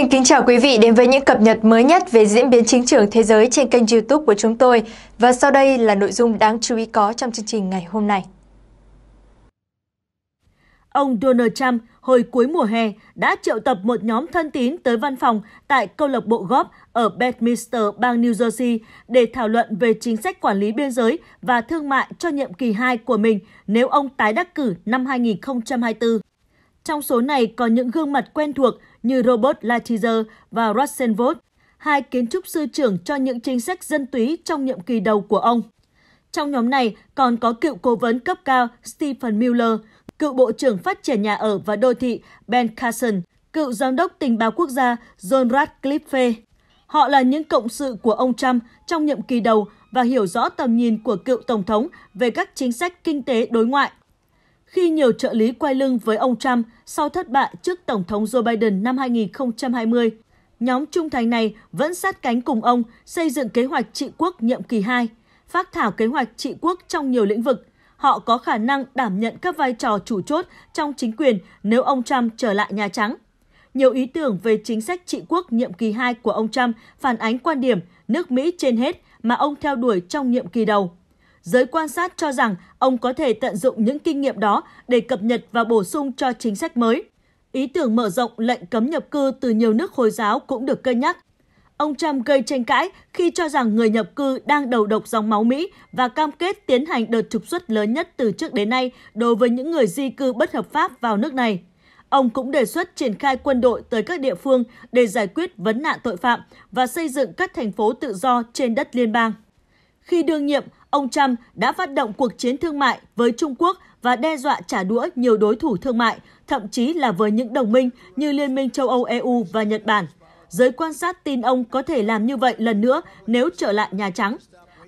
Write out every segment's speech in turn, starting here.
Xin kính chào quý vị đến với những cập nhật mới nhất về diễn biến chính trường thế giới trên kênh youtube của chúng tôi. Và sau đây là nội dung đáng chú ý có trong chương trình ngày hôm nay. Ông Donald Trump hồi cuối mùa hè đã triệu tập một nhóm thân tín tới văn phòng tại câu lạc bộ góp ở Bedminster, bang New Jersey để thảo luận về chính sách quản lý biên giới và thương mại cho nhiệm kỳ 2 của mình nếu ông tái đắc cử năm 2024. Trong số này có những gương mặt quen thuộc như Robert Lighthizer và Russell Vought, hai kiến trúc sư trưởng cho những chính sách dân túy trong nhiệm kỳ đầu của ông. Trong nhóm này còn có cựu cố vấn cấp cao Stephen Miller, cựu Bộ trưởng Phát triển Nhà ở và Đô thị Ben Carson, cựu Giám đốc Tình báo Quốc gia John Radcliffe. Họ là những cộng sự của ông Trump trong nhiệm kỳ đầu và hiểu rõ tầm nhìn của cựu Tổng thống về các chính sách kinh tế đối ngoại khi nhiều trợ lý quay lưng với ông Trump sau thất bại trước Tổng thống Joe Biden năm 2020. Nhóm trung thành này vẫn sát cánh cùng ông xây dựng kế hoạch trị quốc nhiệm kỳ 2, phát thảo kế hoạch trị quốc trong nhiều lĩnh vực. Họ có khả năng đảm nhận các vai trò chủ chốt trong chính quyền nếu ông Trump trở lại Nhà Trắng. Nhiều ý tưởng về chính sách trị quốc nhiệm kỳ 2 của ông Trump phản ánh quan điểm nước Mỹ trên hết mà ông theo đuổi trong nhiệm kỳ đầu. Giới quan sát cho rằng ông có thể tận dụng những kinh nghiệm đó để cập nhật và bổ sung cho chính sách mới. Ý tưởng mở rộng lệnh cấm nhập cư từ nhiều nước Hồi giáo cũng được cân nhắc. Ông Trump gây tranh cãi khi cho rằng người nhập cư đang đầu độc dòng máu Mỹ và cam kết tiến hành đợt trục xuất lớn nhất từ trước đến nay đối với những người di cư bất hợp pháp vào nước này. Ông cũng đề xuất triển khai quân đội tới các địa phương để giải quyết vấn nạn tội phạm và xây dựng các thành phố tự do trên đất liên bang. Khi đương nhiệm, ông Trump đã phát động cuộc chiến thương mại với Trung Quốc và đe dọa trả đũa nhiều đối thủ thương mại, thậm chí là với những đồng minh như Liên minh châu Âu EU và Nhật Bản. Giới quan sát tin ông có thể làm như vậy lần nữa nếu trở lại Nhà Trắng.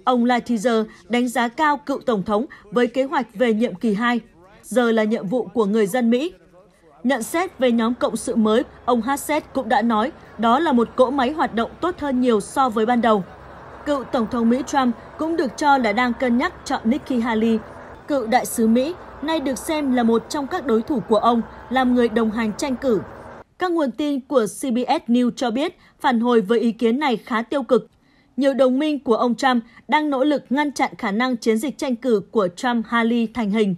Ông Lighthizer đánh giá cao cựu Tổng thống với kế hoạch về nhiệm kỳ 2. Giờ là nhiệm vụ của người dân Mỹ. Nhận xét về nhóm cộng sự mới, ông Hassett cũng đã nói đó là một cỗ máy hoạt động tốt hơn nhiều so với ban đầu cựu Tổng thống Mỹ Trump cũng được cho là đang cân nhắc chọn Nikki Haley, cựu đại sứ Mỹ, nay được xem là một trong các đối thủ của ông, làm người đồng hành tranh cử. Các nguồn tin của CBS News cho biết phản hồi với ý kiến này khá tiêu cực. Nhiều đồng minh của ông Trump đang nỗ lực ngăn chặn khả năng chiến dịch tranh cử của Trump-Haley thành hình.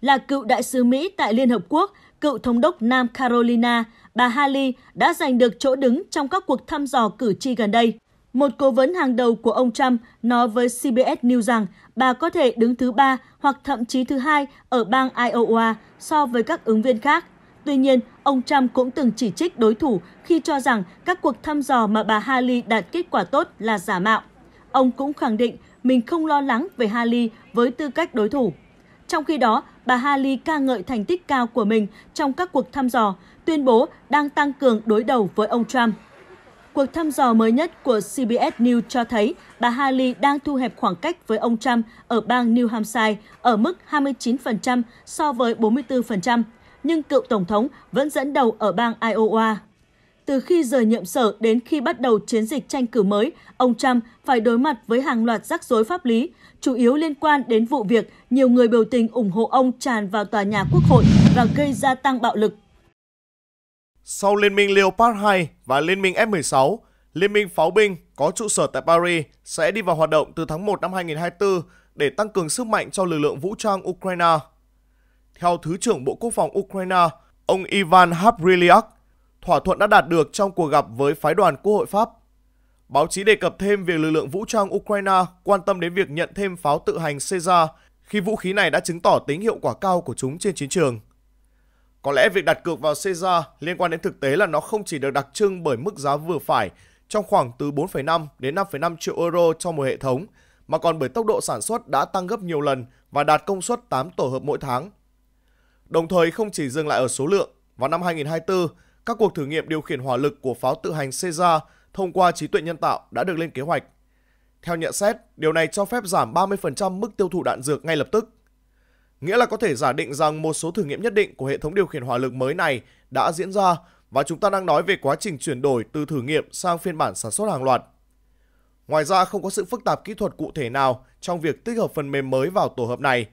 Là cựu đại sứ Mỹ tại Liên Hợp Quốc, cựu thống đốc Nam Carolina, bà Haley đã giành được chỗ đứng trong các cuộc thăm dò cử tri gần đây. Một cố vấn hàng đầu của ông Trump nói với CBS News rằng bà có thể đứng thứ ba hoặc thậm chí thứ hai ở bang Iowa so với các ứng viên khác. Tuy nhiên, ông Trump cũng từng chỉ trích đối thủ khi cho rằng các cuộc thăm dò mà bà Haley đạt kết quả tốt là giả mạo. Ông cũng khẳng định mình không lo lắng về Haley với tư cách đối thủ. Trong khi đó, bà Haley ca ngợi thành tích cao của mình trong các cuộc thăm dò, tuyên bố đang tăng cường đối đầu với ông Trump. Cuộc thăm dò mới nhất của CBS News cho thấy bà Haley đang thu hẹp khoảng cách với ông Trump ở bang New Hampshire ở mức 29% so với 44%, nhưng cựu Tổng thống vẫn dẫn đầu ở bang Iowa. Từ khi rời nhiệm sở đến khi bắt đầu chiến dịch tranh cử mới, ông Trump phải đối mặt với hàng loạt rắc rối pháp lý, chủ yếu liên quan đến vụ việc nhiều người biểu tình ủng hộ ông tràn vào tòa nhà quốc hội và gây ra tăng bạo lực sau Liên minh Leopard 2 và Liên minh F-16, Liên minh pháo binh có trụ sở tại Paris sẽ đi vào hoạt động từ tháng 1 năm 2024 để tăng cường sức mạnh cho lực lượng vũ trang Ukraine. Theo Thứ trưởng Bộ Quốc phòng Ukraine, ông Ivan Habriliak, thỏa thuận đã đạt được trong cuộc gặp với phái đoàn Quốc hội Pháp. Báo chí đề cập thêm việc lực lượng vũ trang Ukraine quan tâm đến việc nhận thêm pháo tự hành Caesar khi vũ khí này đã chứng tỏ tính hiệu quả cao của chúng trên chiến trường. Có lẽ việc đặt cược vào Caesar liên quan đến thực tế là nó không chỉ được đặc trưng bởi mức giá vừa phải trong khoảng từ 4,5 đến 5,5 triệu euro cho một hệ thống, mà còn bởi tốc độ sản xuất đã tăng gấp nhiều lần và đạt công suất 8 tổ hợp mỗi tháng. Đồng thời không chỉ dừng lại ở số lượng, vào năm 2024, các cuộc thử nghiệm điều khiển hỏa lực của pháo tự hành Caesar thông qua trí tuệ nhân tạo đã được lên kế hoạch. Theo nhận xét, điều này cho phép giảm 30% mức tiêu thụ đạn dược ngay lập tức nghĩa là có thể giả định rằng một số thử nghiệm nhất định của hệ thống điều khiển hỏa lực mới này đã diễn ra và chúng ta đang nói về quá trình chuyển đổi từ thử nghiệm sang phiên bản sản xuất hàng loạt. Ngoài ra không có sự phức tạp kỹ thuật cụ thể nào trong việc tích hợp phần mềm mới vào tổ hợp này,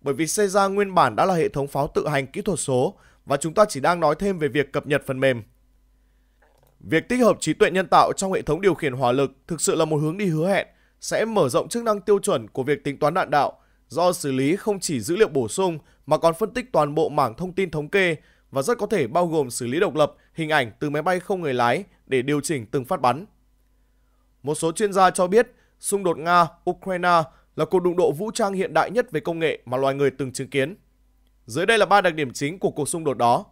bởi vì Ra nguyên bản đã là hệ thống pháo tự hành kỹ thuật số và chúng ta chỉ đang nói thêm về việc cập nhật phần mềm. Việc tích hợp trí tuệ nhân tạo trong hệ thống điều khiển hỏa lực thực sự là một hướng đi hứa hẹn sẽ mở rộng chức năng tiêu chuẩn của việc tính toán đạn đạo do xử lý không chỉ dữ liệu bổ sung mà còn phân tích toàn bộ mảng thông tin thống kê và rất có thể bao gồm xử lý độc lập hình ảnh từ máy bay không người lái để điều chỉnh từng phát bắn. Một số chuyên gia cho biết xung đột Nga-Ukraine là cuộc đụng độ vũ trang hiện đại nhất về công nghệ mà loài người từng chứng kiến. Dưới đây là ba đặc điểm chính của cuộc xung đột đó.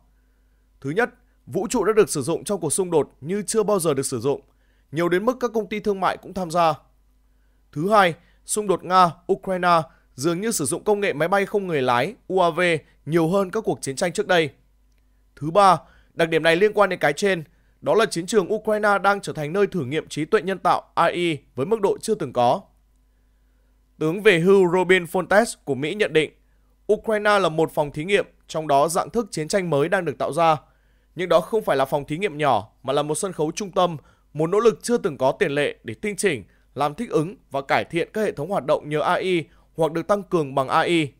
Thứ nhất, vũ trụ đã được sử dụng trong cuộc xung đột như chưa bao giờ được sử dụng, nhiều đến mức các công ty thương mại cũng tham gia. Thứ hai, xung đột Nga-Ukraine dường như sử dụng công nghệ máy bay không người lái UAV nhiều hơn các cuộc chiến tranh trước đây. Thứ ba, đặc điểm này liên quan đến cái trên, đó là chiến trường Ukraine đang trở thành nơi thử nghiệm trí tuệ nhân tạo AI với mức độ chưa từng có. Tướng về hưu Robin Fontes của Mỹ nhận định, Ukraine là một phòng thí nghiệm, trong đó dạng thức chiến tranh mới đang được tạo ra. Nhưng đó không phải là phòng thí nghiệm nhỏ, mà là một sân khấu trung tâm, một nỗ lực chưa từng có tiền lệ để tinh chỉnh, làm thích ứng và cải thiện các hệ thống hoạt động nhờ AI hoặc được tăng cường bằng AI.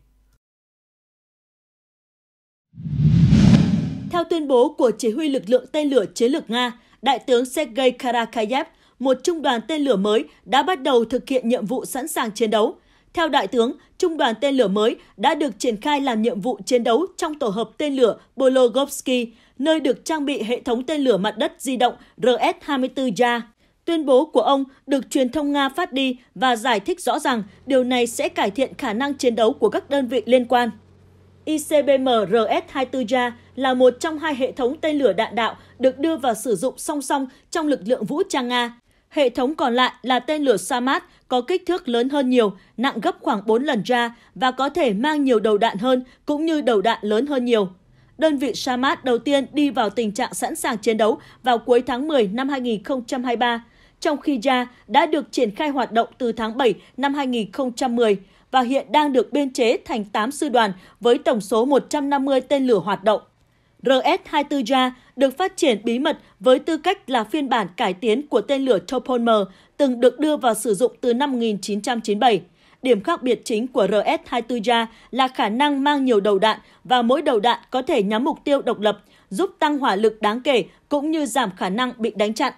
Theo tuyên bố của chỉ huy lực lượng tên lửa chiến lược Nga, Đại tướng Sergei Karakayev, một trung đoàn tên lửa mới đã bắt đầu thực hiện nhiệm vụ sẵn sàng chiến đấu. Theo Đại tướng, trung đoàn tên lửa mới đã được triển khai làm nhiệm vụ chiến đấu trong tổ hợp tên lửa Bologovsky, nơi được trang bị hệ thống tên lửa mặt đất di động RS-24 Ja. Tuyên bố của ông được truyền thông Nga phát đi và giải thích rõ rằng điều này sẽ cải thiện khả năng chiến đấu của các đơn vị liên quan. ICBM-RS-24JA là một trong hai hệ thống tên lửa đạn đạo được đưa vào sử dụng song song trong lực lượng vũ trang Nga. Hệ thống còn lại là tên lửa Samad có kích thước lớn hơn nhiều, nặng gấp khoảng 4 lần ra và có thể mang nhiều đầu đạn hơn cũng như đầu đạn lớn hơn nhiều. Đơn vị Samad đầu tiên đi vào tình trạng sẵn sàng chiến đấu vào cuối tháng 10 năm 2023 trong khi Ja đã được triển khai hoạt động từ tháng 7 năm 2010 và hiện đang được biên chế thành 8 sư đoàn với tổng số 150 tên lửa hoạt động. RS-24 JA được phát triển bí mật với tư cách là phiên bản cải tiến của tên lửa Topol-M từng được đưa vào sử dụng từ năm 1997. Điểm khác biệt chính của RS-24 JA là khả năng mang nhiều đầu đạn và mỗi đầu đạn có thể nhắm mục tiêu độc lập, giúp tăng hỏa lực đáng kể cũng như giảm khả năng bị đánh chặn.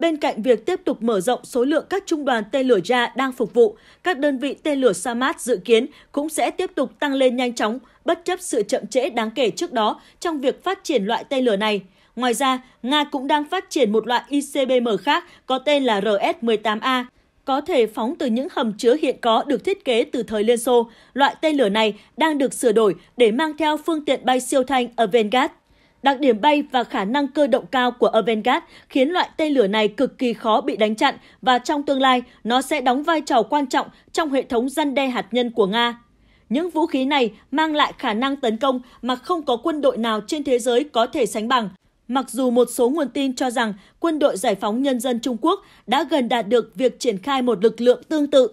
Bên cạnh việc tiếp tục mở rộng số lượng các trung đoàn tên lửa ra đang phục vụ, các đơn vị tên lửa Samat dự kiến cũng sẽ tiếp tục tăng lên nhanh chóng, bất chấp sự chậm trễ đáng kể trước đó trong việc phát triển loại tên lửa này. Ngoài ra, Nga cũng đang phát triển một loại ICBM khác có tên là RS-18A, có thể phóng từ những hầm chứa hiện có được thiết kế từ thời Liên Xô. Loại tên lửa này đang được sửa đổi để mang theo phương tiện bay siêu thanh Avangard. Đặc điểm bay và khả năng cơ động cao của Avangard khiến loại tên lửa này cực kỳ khó bị đánh chặn và trong tương lai nó sẽ đóng vai trò quan trọng trong hệ thống răn đe hạt nhân của Nga. Những vũ khí này mang lại khả năng tấn công mà không có quân đội nào trên thế giới có thể sánh bằng. Mặc dù một số nguồn tin cho rằng quân đội Giải phóng Nhân dân Trung Quốc đã gần đạt được việc triển khai một lực lượng tương tự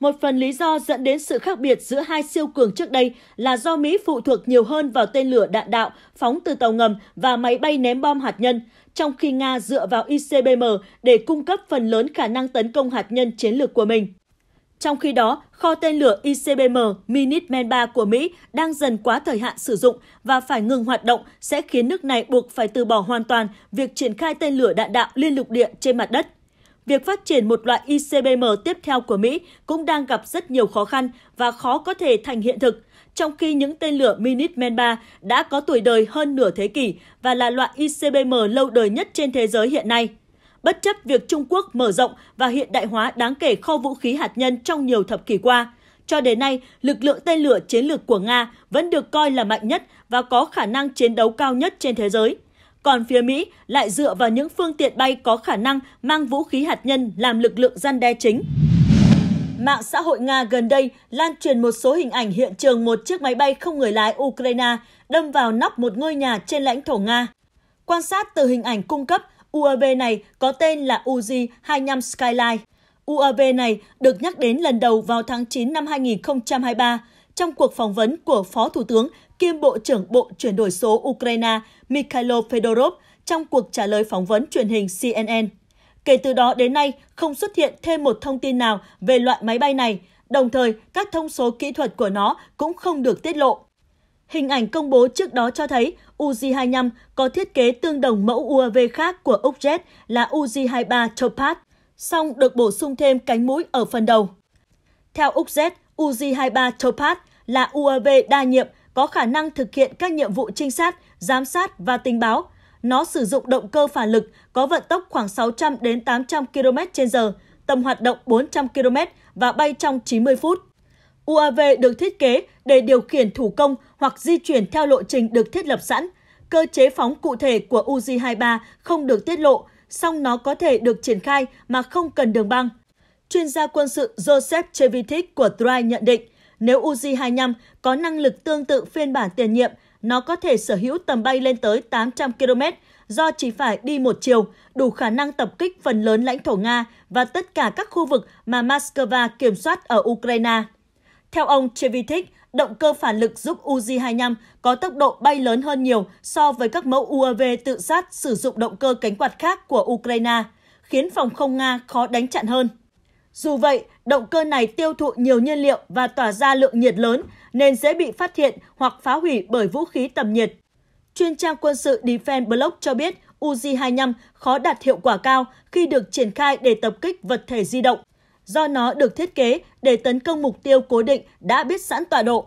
một phần lý do dẫn đến sự khác biệt giữa hai siêu cường trước đây là do Mỹ phụ thuộc nhiều hơn vào tên lửa đạn đạo phóng từ tàu ngầm và máy bay ném bom hạt nhân, trong khi Nga dựa vào ICBM để cung cấp phần lớn khả năng tấn công hạt nhân chiến lược của mình. Trong khi đó, kho tên lửa ICBM Minuteman III của Mỹ đang dần quá thời hạn sử dụng và phải ngừng hoạt động sẽ khiến nước này buộc phải từ bỏ hoàn toàn việc triển khai tên lửa đạn đạo liên lục địa trên mặt đất việc phát triển một loại ICBM tiếp theo của Mỹ cũng đang gặp rất nhiều khó khăn và khó có thể thành hiện thực, trong khi những tên lửa Minuteman III đã có tuổi đời hơn nửa thế kỷ và là loại ICBM lâu đời nhất trên thế giới hiện nay. Bất chấp việc Trung Quốc mở rộng và hiện đại hóa đáng kể kho vũ khí hạt nhân trong nhiều thập kỷ qua, cho đến nay, lực lượng tên lửa chiến lược của Nga vẫn được coi là mạnh nhất và có khả năng chiến đấu cao nhất trên thế giới – còn phía Mỹ lại dựa vào những phương tiện bay có khả năng mang vũ khí hạt nhân làm lực lượng gian đe chính. Mạng xã hội Nga gần đây lan truyền một số hình ảnh hiện trường một chiếc máy bay không người lái Ukraine đâm vào nóc một ngôi nhà trên lãnh thổ Nga. Quan sát từ hình ảnh cung cấp, UAV này có tên là UZ-25 Skyline. UAV này được nhắc đến lần đầu vào tháng 9 năm 2023 trong cuộc phỏng vấn của Phó Thủ tướng kiêm Bộ trưởng Bộ chuyển đổi số Ukraine Mikhailo Fedorov trong cuộc trả lời phỏng vấn truyền hình CNN. Kể từ đó đến nay, không xuất hiện thêm một thông tin nào về loại máy bay này, đồng thời các thông số kỹ thuật của nó cũng không được tiết lộ. Hình ảnh công bố trước đó cho thấy UZ-25 có thiết kế tương đồng mẫu UAV khác của Úc Jet là UZ-23 Topaz, song được bổ sung thêm cánh mũi ở phần đầu. Theo Úc Jet, UZ-23 Topaz là UAV đa nhiệm có khả năng thực hiện các nhiệm vụ trinh sát, giám sát và tình báo. Nó sử dụng động cơ phản lực có vận tốc khoảng 600 đến 800 km/h, tầm hoạt động 400 km và bay trong 90 phút. UAV được thiết kế để điều khiển thủ công hoặc di chuyển theo lộ trình được thiết lập sẵn. Cơ chế phóng cụ thể của UZ-23 không được tiết lộ, song nó có thể được triển khai mà không cần đường băng. Chuyên gia quân sự Joseph Chevitik của Trai nhận định, nếu Uzi-25 có năng lực tương tự phiên bản tiền nhiệm, nó có thể sở hữu tầm bay lên tới 800 km do chỉ phải đi một chiều, đủ khả năng tập kích phần lớn lãnh thổ Nga và tất cả các khu vực mà Moscow kiểm soát ở Ukraine. Theo ông Chevitik, động cơ phản lực giúp Uzi-25 có tốc độ bay lớn hơn nhiều so với các mẫu UAV tự sát sử dụng động cơ cánh quạt khác của Ukraine, khiến phòng không Nga khó đánh chặn hơn. Dù vậy, động cơ này tiêu thụ nhiều nhiên liệu và tỏa ra lượng nhiệt lớn nên dễ bị phát hiện hoặc phá hủy bởi vũ khí tầm nhiệt. Chuyên trang quân sự Defense Block cho biết Uzi-25 khó đạt hiệu quả cao khi được triển khai để tập kích vật thể di động. Do nó được thiết kế để tấn công mục tiêu cố định đã biết sẵn tọa độ,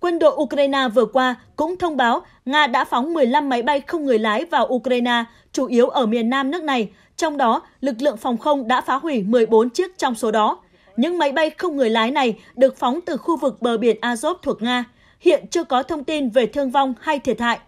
Quân đội Ukraine vừa qua cũng thông báo Nga đã phóng 15 máy bay không người lái vào Ukraine, chủ yếu ở miền nam nước này. Trong đó, lực lượng phòng không đã phá hủy 14 chiếc trong số đó. Những máy bay không người lái này được phóng từ khu vực bờ biển Azov thuộc Nga. Hiện chưa có thông tin về thương vong hay thiệt hại.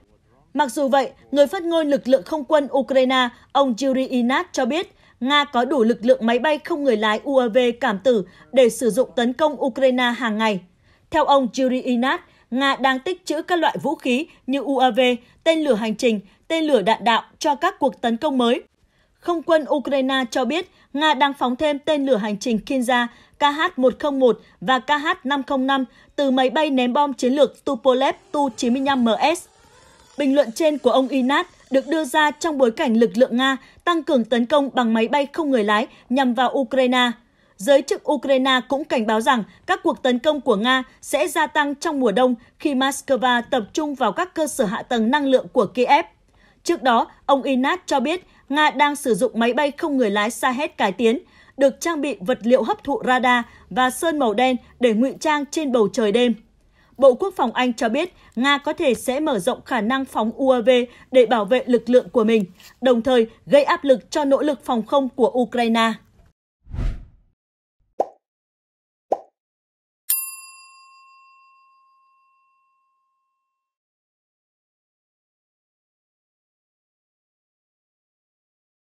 Mặc dù vậy, người phát ngôn lực lượng không quân Ukraine, ông Yuri Inat cho biết, Nga có đủ lực lượng máy bay không người lái UAV cảm tử để sử dụng tấn công Ukraine hàng ngày. Theo ông Yuri Inat, Nga đang tích trữ các loại vũ khí như UAV, tên lửa hành trình, tên lửa đạn đạo cho các cuộc tấn công mới. Không quân Ukraine cho biết Nga đang phóng thêm tên lửa hành trình Kinza KH-101 và KH-505 từ máy bay ném bom chiến lược Tupolev Tu-95MS. Bình luận trên của ông Inat được đưa ra trong bối cảnh lực lượng Nga tăng cường tấn công bằng máy bay không người lái nhằm vào Ukraine giới chức Ukraine cũng cảnh báo rằng các cuộc tấn công của Nga sẽ gia tăng trong mùa đông khi Moscow tập trung vào các cơ sở hạ tầng năng lượng của Kiev. Trước đó, ông Inat cho biết Nga đang sử dụng máy bay không người lái Sahed cải tiến, được trang bị vật liệu hấp thụ radar và sơn màu đen để ngụy trang trên bầu trời đêm. Bộ Quốc phòng Anh cho biết Nga có thể sẽ mở rộng khả năng phóng UAV để bảo vệ lực lượng của mình, đồng thời gây áp lực cho nỗ lực phòng không của Ukraine.